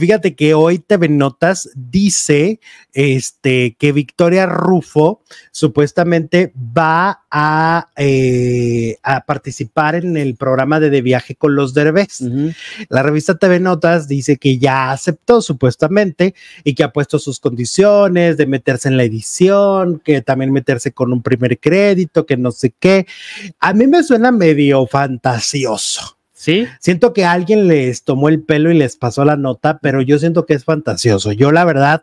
Fíjate que hoy TV Notas dice este, que Victoria Rufo supuestamente va eh, a, participar en el programa de, de viaje con los derbés. La revista TV Notas dice que ya aceptó supuestamente y que ha puesto sus condiciones de meterse en la edición, que también meterse con un primer crédito, que no sé qué. A mí me suena medio fantasioso. Siento que alguien les tomó el pelo y les pasó la nota, pero yo siento que es fantasioso. Yo la verdad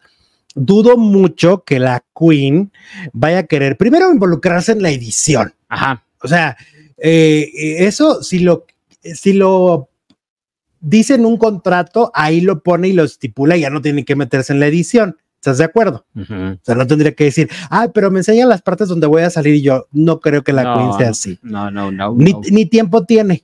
dudo mucho que la Queen vaya a querer primero involucrarse en la edición. Ajá. O sea, eh, eso si lo si lo dice en un contrato, ahí lo pone y lo estipula y ya no tiene que meterse en la edición. ¿Estás de acuerdo? O sea, no tendría que decir, ah, pero me enseñan las partes donde voy a salir y yo no creo que la Queen sea así. No, no, no. ni tiempo tiene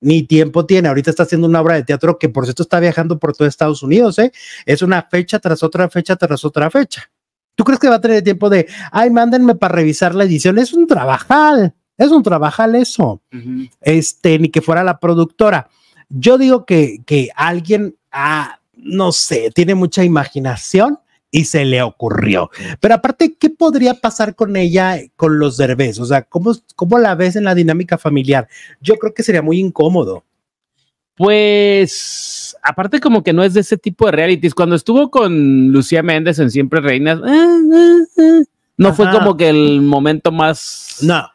ni tiempo tiene. Ahorita está haciendo una obra de teatro que, por cierto, está viajando por todo Estados Unidos, ¿eh? Es una fecha tras otra fecha tras otra fecha. ¿Tú crees que va a tener tiempo de, ay, mándenme para revisar la edición? Es un trabajal, es un trabajal eso. Este, ni que fuera la productora. Yo digo que, que alguien, ah, no sé, tiene mucha imaginación y se le ocurrió. Pero aparte, ¿qué podría pasar con ella, con los derbés? O sea, ¿cómo, la ves en la dinámica familiar? Yo creo que sería muy incómodo. Pues, aparte como que no es de ese tipo de realities. Cuando estuvo con Lucía Méndez en Siempre Reinas, eh, eh, eh, no fue como que el momento más... No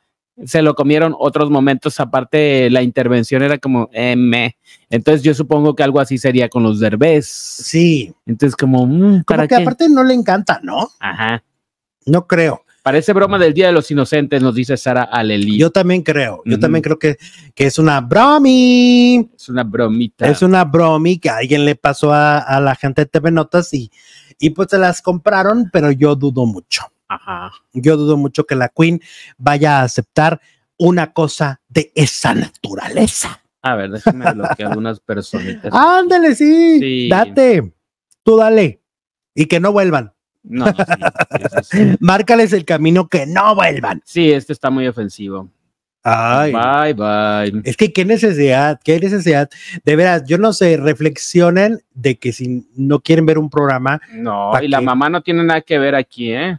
se lo comieron otros momentos, aparte la intervención era como, eh, Entonces yo supongo que algo así sería con los derbés. Sí. Entonces como, mmm, ¿para como que aparte no le encanta, ¿no? Ajá. No creo. Parece broma del Día de los Inocentes, nos dice Sara Aleli. Yo también creo, yo también creo que, que, es una bromi. Es una bromita. Es una bromi que alguien le pasó a, la gente de TV Notas y, y pues se las compraron, pero yo dudo mucho. Ajá. Yo dudo mucho que la Queen vaya a aceptar una cosa de esa naturaleza. A ver, déjame bloquear algunas personitas. Ándale, sí, Date. Tú dale. Y que no vuelvan. No, Márcales el camino que no vuelvan. Sí, este está muy ofensivo. Ay. Bye, bye. Es que qué necesidad, qué necesidad. De veras, yo no sé, reflexionen de que si no quieren ver un programa. No, y la mamá no tiene nada que ver aquí, ¿eh?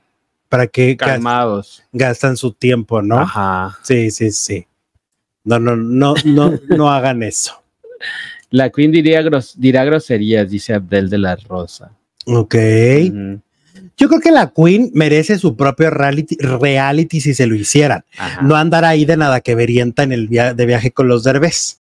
para que calmados gastan su tiempo, ¿no? Ajá. Sí, sí, sí. No, no, no, no, no hagan eso. La Queen diría dirá groserías, dice Abdel de la Rosa. Ok. Yo creo que la Queen merece su propio reality, reality si se lo hicieran. No andar ahí de nada que verienta en el de viaje con los derbés.